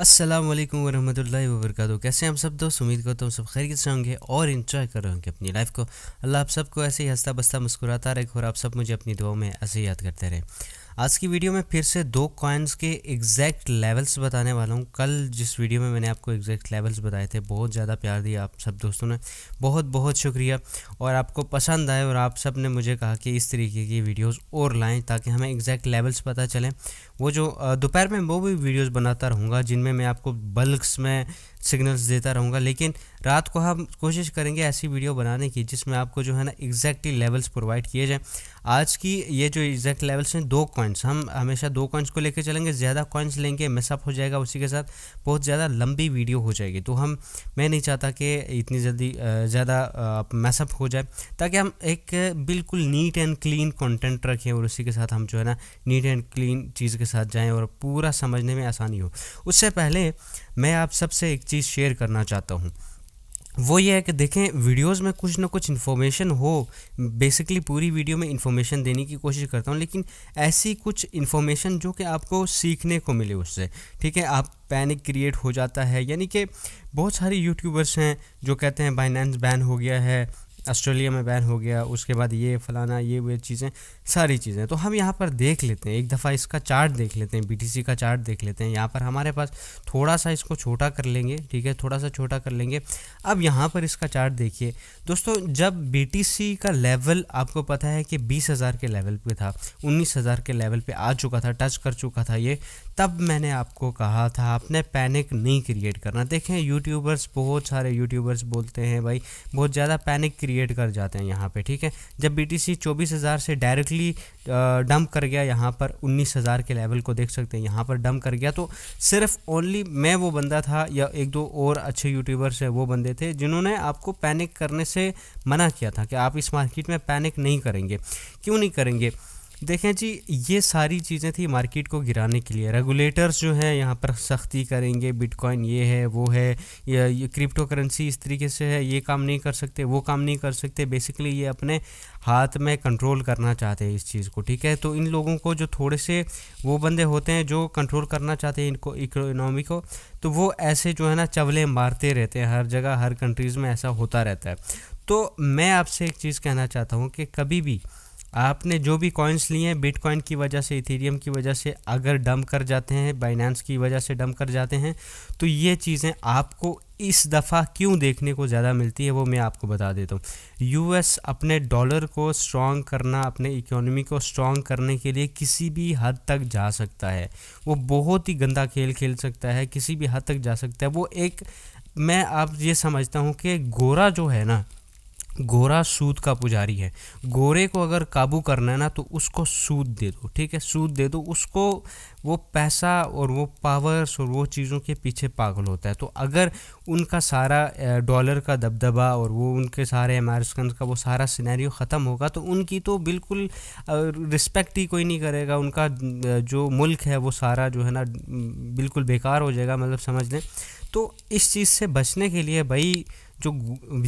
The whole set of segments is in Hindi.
अस्सलाम वालेकुम वरहमतुल्लाहि वबरकातु कैसे हम सब दोस्त उम्मीद करता हूँ सब खरीद से होंगे और इन्जॉय कर रहे होंगे अपनी लाइफ को अल्लाह आप सबको ऐसे ही हंसता बस्ता मुस्कुराता रहे और आप सब मुझे अपनी दुआओं में ऐसे याद करते रहे आज की वीडियो में फिर से दो कॉइन्स के एग्जैक्ट लेवल्स बताने वाला हूँ कल जिस वीडियो में मैंने आपको एग्जैक्ट लेवल्स बताए थे बहुत ज़्यादा प्यार दिया आप सब दोस्तों ने बहुत बहुत शुक्रिया और आपको पसंद आए और आप सब ने मुझे कहा कि इस तरीके की वीडियोस और लाएं ताकि हमें एग्जैक्ट लेवल्स पता चलें वो जो दोपहर में वो भी वीडियोज़ बनाता रहूँगा जिनमें मैं आपको बल्कस में सिग्नल्स देता रहूँगा लेकिन रात को हम कोशिश करेंगे ऐसी वीडियो बनाने की जिसमें आपको जो है ना एग्जैक्टली लेवल्स प्रोवाइड किए जाएँ आज की ये जो एग्जैक्ट लेवल्स हैं दो कॉइन्स हम हमेशा दो कॉइन्स को लेकर चलेंगे ज़्यादा कॉइन्स लेंगे मिसअप हो जाएगा उसी के साथ बहुत ज़्यादा लंबी वीडियो हो जाएगी तो हम मैं नहीं चाहता कि इतनी जल्दी ज़्यादा मैसअप हो जाए ताकि हम एक बिल्कुल नीट एंड क्लीन कंटेंट रखें और उसी के साथ हम जो है ना नीट एंड क्लीन चीज़ के साथ जाएं और पूरा समझने में आसानी हो उससे पहले मैं आप सबसे एक चीज़ शेयर करना चाहता हूँ वो ये है कि देखें वीडियोस में कुछ ना कुछ इन्फॉर्मेशन हो बेसिकली पूरी वीडियो में इन्फॉर्मेशन देने की कोशिश करता हूँ लेकिन ऐसी कुछ इन्फॉर्मेशन जो कि आपको सीखने को मिले उससे ठीक है आप पैनिक क्रिएट हो जाता है यानी कि बहुत सारे यूट्यूबर्स हैं जो कहते हैं बाइनेंस बैन हो गया है ऑस्ट्रेलिया में बैन हो गया उसके बाद ये फलाना ये वे चीज़ें सारी चीज़ें तो हम यहाँ पर देख लेते हैं एक दफ़ा इसका चार्ट देख लेते हैं बीटीसी का चार्ट देख लेते हैं यहाँ पर हमारे पास थोड़ा सा इसको छोटा कर लेंगे ठीक है थोड़ा सा छोटा कर लेंगे अब यहाँ पर इसका चार्ट देखिए दोस्तों जब बी का लेवल आपको पता है कि बीस के लेवल पर था उन्नीस के लेवल पर आ चुका था टच कर चुका था ये तब मैंने आपको कहा था आपने पैनिक नहीं क्रिएट करना देखें यूट्यूबर्स बहुत सारे यूट्यूबर्स बोलते हैं भाई बहुत ज़्यादा पैनिक क्रिएट कर जाते हैं यहाँ पे ठीक है जब बी टी सी चौबीस हज़ार से डायरेक्टली डंप कर गया यहाँ पर उन्नीस हज़ार के लेवल को देख सकते हैं यहाँ पर डंप कर गया तो सिर्फ ओनली मैं वो बंदा था या एक दो और अच्छे यूट्यूबर्स हैं वो बंदे थे जिन्होंने आपको पैनिक करने से मना किया था कि आप इस मार्केट में पैनिक नहीं करेंगे क्यों नहीं करेंगे देखें जी ये सारी चीज़ें थी मार्केट को गिराने के लिए रेगुलेटर्स जो हैं यहाँ पर सख्ती करेंगे बिटकॉइन ये है वो है ये क्रिप्टो करेंसी इस तरीके से है ये काम नहीं कर सकते वो काम नहीं कर सकते बेसिकली ये अपने हाथ में कंट्रोल करना चाहते हैं इस चीज़ को ठीक है तो इन लोगों को जो थोड़े से वो बंदे होते हैं जो कंट्रोल करना चाहते हैं इनको इकोनॉमी को तो वो ऐसे जो है ना चवले मारते रहते हैं हर जगह हर कंट्रीज़ में ऐसा होता रहता है तो मैं आपसे एक चीज़ कहना चाहता हूँ कि कभी भी आपने जो भी कॉइन्स लिए हैं बिटकॉइन की वजह से इथेरियम की वजह से अगर डम कर जाते हैं बाइनेंस की वजह से डम कर जाते हैं तो ये चीज़ें आपको इस दफ़ा क्यों देखने को ज़्यादा मिलती है वो मैं आपको बता देता हूँ यूएस अपने डॉलर को स्ट्रॉन्ग करना अपने इकोनॉमी को स्ट्रॉन्ग करने के लिए किसी भी हद तक जा सकता है वो बहुत ही गंदा खेल खेल सकता है किसी भी हद तक जा सकता है वो एक मैं आप ये समझता हूँ कि गोरा जो है ना गोरा सूद का पुजारी है गोरे को अगर काबू करना है ना तो उसको सूद दे दो ठीक है सूद दे दो उसको वो पैसा और वो पावर्स और वो चीज़ों के पीछे पागल होता है तो अगर उनका सारा डॉलर का दबदबा और वो उनके सारे अमेरिकन का वो सारा सिनेरियो ख़त्म होगा तो उनकी तो बिल्कुल रिस्पेक्ट ही कोई नहीं करेगा उनका जो मुल्क है वो सारा जो है ना बिल्कुल बेकार हो जाएगा मतलब समझ लें तो इस चीज़ से बचने के लिए भाई जो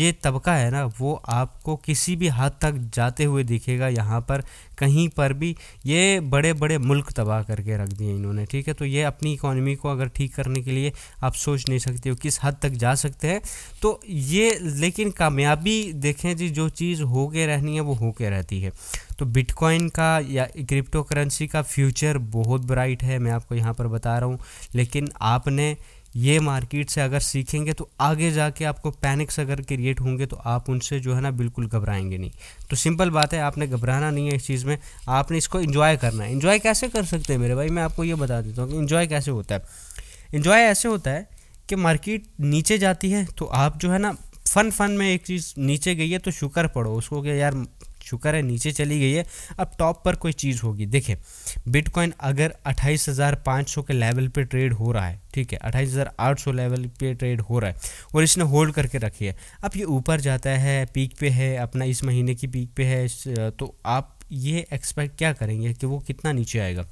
ये तबका है ना वो आपको किसी भी हद तक जाते हुए दिखेगा यहाँ पर कहीं पर भी ये बड़े बड़े मुल्क तबाह करके रख दिए इन्होंने ठीक है तो ये अपनी इकोनॉमी को अगर ठीक करने के लिए आप सोच नहीं सकते हो किस हद तक जा सकते हैं तो ये लेकिन कामयाबी देखें जी जो चीज़ हो के रहनी है वो हो के रहती है तो बिटकॉइन का या क्रिप्टो करेंसी का फ्यूचर बहुत ब्राइट है मैं आपको यहाँ पर बता रहा हूँ लेकिन आपने ये मार्केट से अगर सीखेंगे तो आगे जाके आपको पैनिक्स अगर क्रिएट होंगे तो आप उनसे जो है ना बिल्कुल घबराएंगे नहीं तो सिंपल बात है आपने घबराना नहीं है इस चीज़ में आपने इसको इन्जॉय करना है इन्जॉय कैसे कर सकते हैं मेरे भाई मैं आपको ये बता देता हूँ कि इन्जॉय कैसे होता है इन्जॉय ऐसे होता है कि मार्केट नीचे जाती है तो आप जो है ना फन फन में एक चीज़ नीचे गई है तो शुक्र पड़ो उसको कि यार शुक्र है नीचे चली गई है अब टॉप पर कोई चीज़ होगी देखें बिटकॉइन अगर 28,500 के लेवल पे ट्रेड हो रहा है ठीक है 28,800 लेवल पे ट्रेड हो रहा है और इसने होल्ड करके रखी है अब ये ऊपर जाता है पीक पे है अपना इस महीने की पीक पे है तो आप ये एक्सपेक्ट क्या करेंगे कि वो कितना नीचे आएगा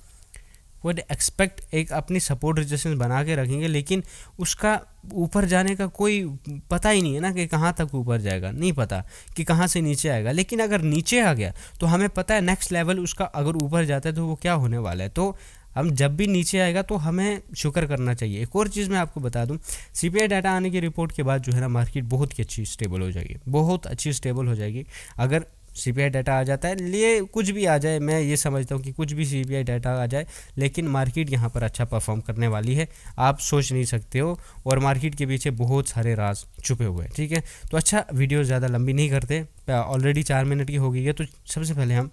वो एक्सपेक्ट एक अपनी सपोर्ट रजिस्टेंस बना के रखेंगे लेकिन उसका ऊपर जाने का कोई पता ही नहीं है ना कि कहाँ तक ऊपर जाएगा नहीं पता कि कहाँ से नीचे आएगा लेकिन अगर नीचे आ गया तो हमें पता है नेक्स्ट लेवल उसका अगर ऊपर जाता है तो वो क्या होने वाला है तो हम जब भी नीचे आएगा तो हमें शुक्र करना चाहिए एक और चीज़ मैं आपको बता दूं सी डाटा आने की रिपोर्ट के बाद जो है ना मार्केट बहुत ही अच्छी स्टेबल हो जाएगी बहुत अच्छी स्टेबल हो जाएगी अगर सी डाटा आ जाता है लिए कुछ भी आ जाए मैं ये समझता हूँ कि कुछ भी सी डाटा आ जाए लेकिन मार्केट यहाँ पर अच्छा परफॉर्म करने वाली है आप सोच नहीं सकते हो और मार्केट के पीछे बहुत सारे राज छुपे हुए हैं ठीक है तो अच्छा वीडियो ज़्यादा लंबी नहीं करते ऑलरेडी चार मिनट की हो गई है तो सबसे पहले हम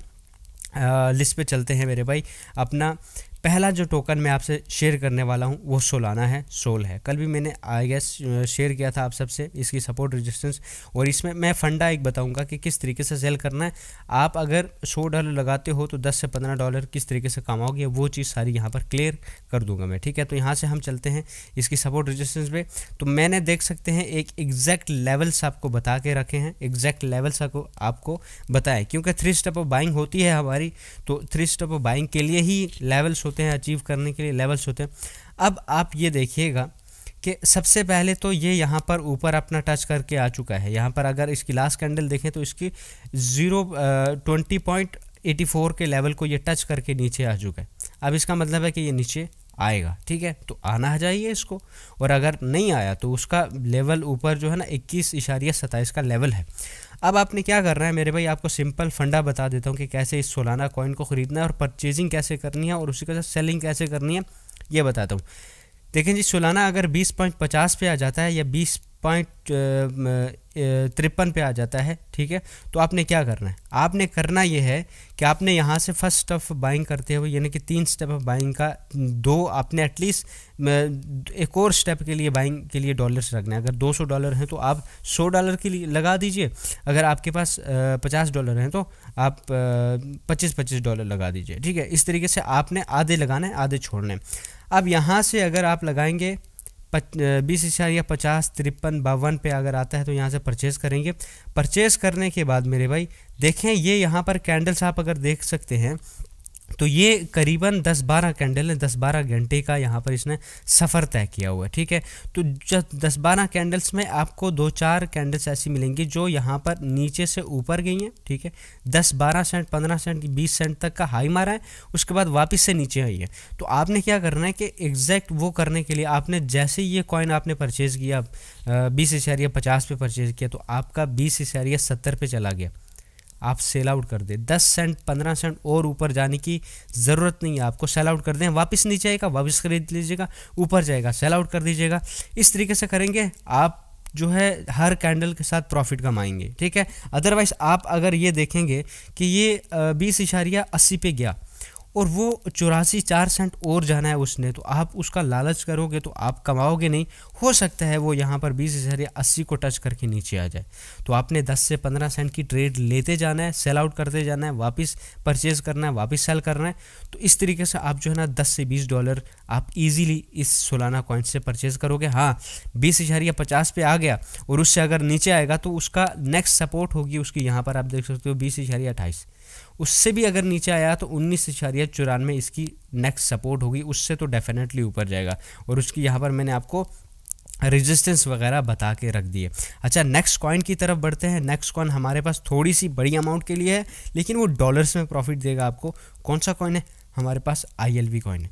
लिस्ट पे चलते हैं मेरे भाई अपना पहला जो टोकन मैं आपसे शेयर करने वाला हूँ वो सोलाना है सोल है कल भी मैंने आई गेस शेयर किया था आप सबसे इसकी सपोर्ट रेजिस्टेंस और इसमें मैं फंडा एक बताऊँगा कि किस तरीके से सेल करना है आप अगर सो डॉलर लगाते हो तो दस से पंद्रह डॉलर किस तरीके से कमाओगे वो चीज़ सारी यहाँ पर क्लियर कर दूंगा मैं ठीक है तो यहाँ से हम चलते हैं इसकी सपोर्ट रजिस्टेंस पर तो मैंने देख सकते हैं एक एग्जैक्ट लेवल्स आपको बता के रखे हैं एग्जैक्ट लेवल्स आपको आपको बताए क्योंकि थ्री स्टेप ऑफ बाइंग होती है हमारी तो थ्री स्टेप ऑफ बाइंग के लिए ही लेवल्स होते हैं अचीव करने के लिए लेवल्स होते हैं अब आप ये देखिएगा कि सबसे पहले तो ये यहाँ पर ऊपर अपना टच करके आ चुका है यहाँ पर अगर इसकी लास्ट कैंडल देखें तो इसकी zero twenty point eighty four के लेवल को ये टच करके नीचे आ चुका है अब इसका मतलब है कि ये नीचे आएगा ठीक है तो आना चाहिए इसको और अगर नहीं आया तो उसका लेवल ऊपर जो है ना इक्कीस इशारिया सत्ताईस का लेवल है अब आपने क्या करना है मेरे भाई आपको सिंपल फंडा बता देता हूँ कि कैसे इस सोलाना कॉइन को ख़रीदना है और परचेजिंग कैसे करनी है और उसी के साथ सेलिंग कैसे करनी है ये बताता हूँ देखें जी सोलाना अगर बीस पॉइंट पचास पे आ जाता है या बीस पॉइंट तिरपन पे आ जाता है ठीक है तो आपने क्या करना है आपने करना ये है कि आपने यहाँ से फर्स्ट स्टेप बाइंग करते हुए यानी कि तीन स्टेप ऑफ बाइंग का दो आपने एटलीस्ट एक और स्टेप के लिए बाइंग के लिए डॉलर्स रखना है अगर 200 डॉलर हैं तो आप 100 डॉलर के लिए लगा दीजिए अगर आपके पास पचास डॉलर हैं तो आप पच्चीस पच्चीस डॉलर लगा दीजिए ठीक है इस तरीके से आपने आधे लगाने आधे छोड़ने अब यहाँ से अगर आप लगाएंगे बीस हजार या पचास तिरपन बावन पे अगर आता है तो यहाँ से परचेस करेंगे परचेस करने के बाद मेरे भाई देखें ये यहाँ पर कैंडल्स आप अगर देख सकते हैं तो ये करीबन 10-12 कैंडल ने 10-12 घंटे का यहाँ पर इसने सफ़र तय किया हुआ है ठीक है तो दस बारह कैंडल्स में आपको दो चार कैंडल्स ऐसी मिलेंगी जो यहाँ पर नीचे से ऊपर गई हैं ठीक है दस बारह सेंट पंद्रह सेंट बीस सेंट तक का हाई मारा है उसके बाद वापस से नीचे आई है तो आपने क्या करना है कि एग्जैक्ट वो करने के लिए आपने जैसे ये कॉइन आपने परचेज़ किया बीस इशारिया पचास पे परचेज़ किया तो आपका बीस इशारिया सत्तर पे चला गया आप सेल आउट कर दें दस सेंट पंद्रह सेंट और ऊपर जाने की ज़रूरत नहीं है आपको सेल आउट कर दें वापस नीचे आएगा वापस खरीद लीजिएगा ऊपर जाएगा सेल आउट कर दीजिएगा इस तरीके से करेंगे आप जो है हर कैंडल के साथ प्रॉफिट कमाएंगे ठीक है अदरवाइज़ आप अगर ये देखेंगे कि ये बीस इशारिया अस्सी पे गया और वो चौरासी चार सेंट और जाना है उसने तो आप उसका लालच करोगे तो आप कमाओगे नहीं हो सकता है वो यहाँ पर बीस हज़ार या अस्सी को टच करके नीचे आ जाए तो आपने दस से पंद्रह सेंट की ट्रेड लेते जाना है सेल आउट करते जाना है वापस परचेज़ करना है वापस सेल करना है तो इस तरीके से आप जो है ना दस से बीस डॉलर आप ईजिली इस सोलाना कॉइन से परचेज़ करोगे हाँ बीस हज़ार या पचास पे आ गया और उससे अगर नीचे आएगा तो उसका नेक्स्ट सपोर्ट होगी उसकी यहाँ पर आप देख सकते हो बीस हज़ार या अट्ठाईस उससे भी अगर नीचे आया तो उन्नीस इशारिया चौरानवे इसकी नेक्स्ट सपोर्ट होगी उससे तो डेफिनेटली ऊपर जाएगा और उसकी यहाँ पर मैंने आपको रेजिस्टेंस वगैरह बता के रख दिए अच्छा नेक्स्ट कॉइन की तरफ बढ़ते हैं नेक्स्ट कॉइन हमारे पास थोड़ी सी बड़ी अमाउंट के लिए है लेकिन वो डॉलर्स में प्रॉफिट देगा आपको कौन सा कॉइन है हमारे पास आई एल वी कॉइन है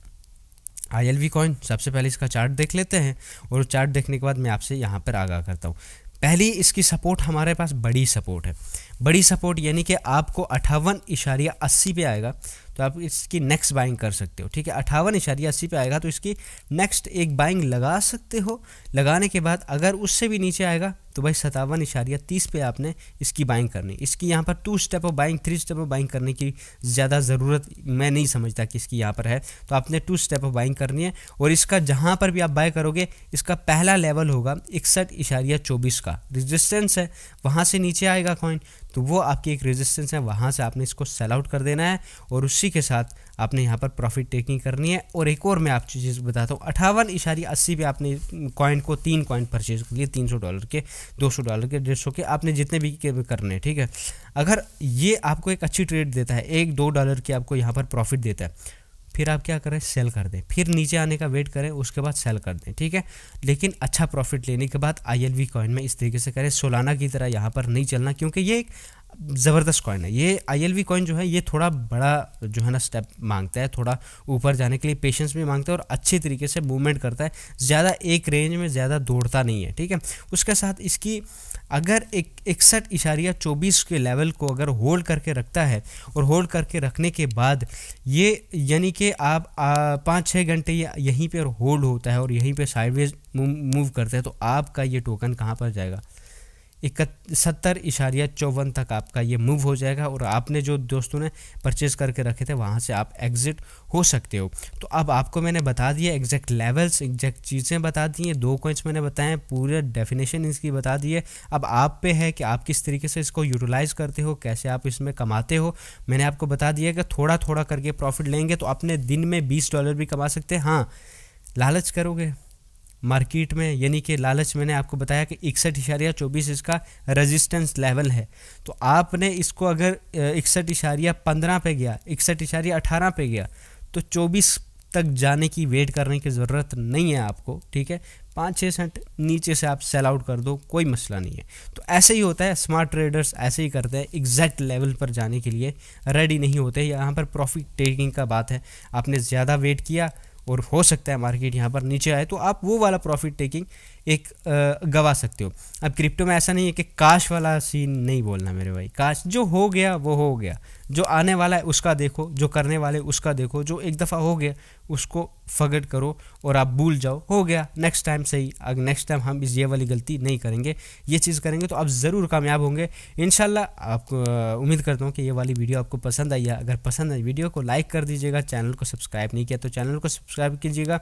आई एल वी कॉइन सबसे पहले इसका चार्ट देख लेते हैं और चार्ट देखने के बाद मैं आपसे यहाँ पर आगाह करता हूँ पहली इसकी सपोर्ट हमारे पास बड़ी सपोर्ट है बड़ी सपोर्ट यानी कि आपको अठावन इशारिया अस्सी पे आएगा तो आप इसकी नेक्स्ट बाइंग कर सकते हो ठीक है अठावन इशारिया अस्सी पे आएगा तो इसकी नेक्स्ट एक बाइंग लगा सकते हो लगाने के बाद अगर उससे भी नीचे आएगा तो भाई सतावन इशारिया तीस पे आपने इसकी बाइंग करनी इसकी यहाँ पर two step of buying three step of buying करने की ज़्यादा ज़रूरत मैं नहीं समझता कि इसकी यहाँ पर है तो आपने टू स्टेप ऑफ बाइंग करनी है और इसका जहाँ पर भी आप बाय करोगे इसका पहला लेवल होगा इकसठ इशारिया चौबीस का रजिस्टेंस है वहाँ से नीचे आएगा कॉइन तो वो आपकी एक रेजिस्टेंस है वहाँ से आपने इसको सेल आउट कर देना है और उसी के साथ आपने यहाँ पर प्रॉफिट टेकिंग करनी है और एक और मैं आप चीज़ बताता हूँ अठावन इशारी अस्सी पे आपने कॉइन को तीन कॉइन परचेज कर लिए तीन सौ डॉलर के दो सौ डॉलर के डेढ़ सौ के आपने जितने भी करने हैं ठीक है अगर ये आपको एक अच्छी ट्रेड देता है एक दो डॉलर की आपको यहाँ पर प्रॉफिट देता है फिर आप क्या करें सेल कर दें फिर नीचे आने का वेट करें उसके बाद सेल कर दें ठीक है लेकिन अच्छा प्रॉफिट लेने के बाद आई एल वी कॉइन में इस तरीके से करें सोलाना की तरह यहाँ पर नहीं चलना क्योंकि ये एक ज़बरदस्त कॉइन है ये आई एल कॉइन जो है ये थोड़ा बड़ा जो है ना स्टेप मांगता है थोड़ा ऊपर जाने के लिए पेशेंस भी मांगता है और अच्छे तरीके से मूवमेंट करता है ज़्यादा एक रेंज में ज़्यादा दौड़ता नहीं है ठीक है उसके साथ इसकी अगर एक इकसठ इशारिया चौबीस के लेवल को अगर होल्ड करके रखता है और होल्ड करके रखने के बाद ये यानी कि आप पाँच छः घंटे यहीं पर होल्ड होता है और यहीं पर साइडवेज मूव करते हैं तो आपका ये टोकन कहाँ पर जाएगा सत्तर इशारिया चौवन तक आपका ये मूव हो जाएगा और आपने जो दोस्तों ने परचेज़ करके रखे थे वहाँ से आप एग्ज़िट हो सकते हो तो अब आपको मैंने बता दिया एग्जैक्ट लेवल्स एग्जैक्ट चीज़ें बता दी हैं दो कॉइन्स मैंने बताए हैं पूरे डेफिनेशन इसकी बता दी है अब आप पे है कि आप किस तरीके से इसको यूटिलाइज़ करते हो कैसे आप इसमें कमाते हो मैंने आपको बता दिया कि थोड़ा थोड़ा करके प्रॉफिट लेंगे तो अपने दिन में बीस डॉलर भी कमा सकते हैं हाँ लालच करोगे मार्केट में यानी कि लालच मैंने आपको बताया कि इकसठ इशारिया चौबीस इसका रेजिस्टेंस लेवल है तो आपने इसको अगर इकसठ इशारिया पंद्रह पे गया इकसठ इशारिया अठारह पे गया तो चौबीस तक जाने की वेट करने की ज़रूरत नहीं है आपको ठीक है पाँच छः सेंट नीचे से आप सेल आउट कर दो कोई मसला नहीं है तो ऐसे ही होता है स्मार्ट ट्रेडर्स ऐसे ही करते हैं एग्जैक्ट लेवल पर जाने के लिए रेडी नहीं होते यहाँ पर प्रॉफिट टेकिंग का बात है आपने ज़्यादा वेट किया और हो सकता है मार्केट यहाँ पर नीचे आए तो आप वो वाला प्रॉफिट टेकिंग एक गवा सकते हो अब क्रिप्टो में ऐसा नहीं है कि काश वाला सीन नहीं बोलना मेरे भाई काश जो हो गया वो हो गया जो आने वाला है उसका देखो जो करने वाले उसका देखो जो एक दफ़ा हो गया उसको फगट करो और आप भूल जाओ हो गया नेक्स्ट टाइम सही अगर नेक्स्ट टाइम हम इस ये वाली गलती नहीं करेंगे ये चीज़ करेंगे तो आप ज़रूर कामयाब होंगे इन आपको उम्मीद करता हूँ कि ये वाली वीडियो आपको पसंद आई है अगर पसंद आई वीडियो को लाइक कर दीजिएगा चैनल को सब्सक्राइब नहीं किया तो चैनल को सब्सक्राइब कीजिएगा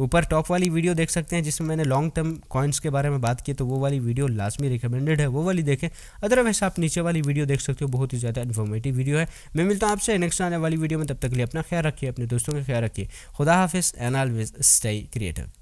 ऊपर टॉप वाली वीडियो देख सकते हैं जिसमें मैंने लॉन्ग टर्म कॉइन्स के बारे में बात की तो वो वाली वीडियो लाजमी रिकमेंडेड है वो वाली देखें अदरवाइज आप नीचे वाली वीडियो देख सकते हो बहुत ही ज़्यादा इन्फॉर्मेटिव वीडियो है है मैं मिलता हूँ आपसे नेक्स्ट आने वाली वीडियो में तब तक के लिए अपना ख्याल रखिए अपने दोस्तों का ख्याल रखिए खुदा हाफिज़ एंड ऑलवेज स्टे क्रिएटिव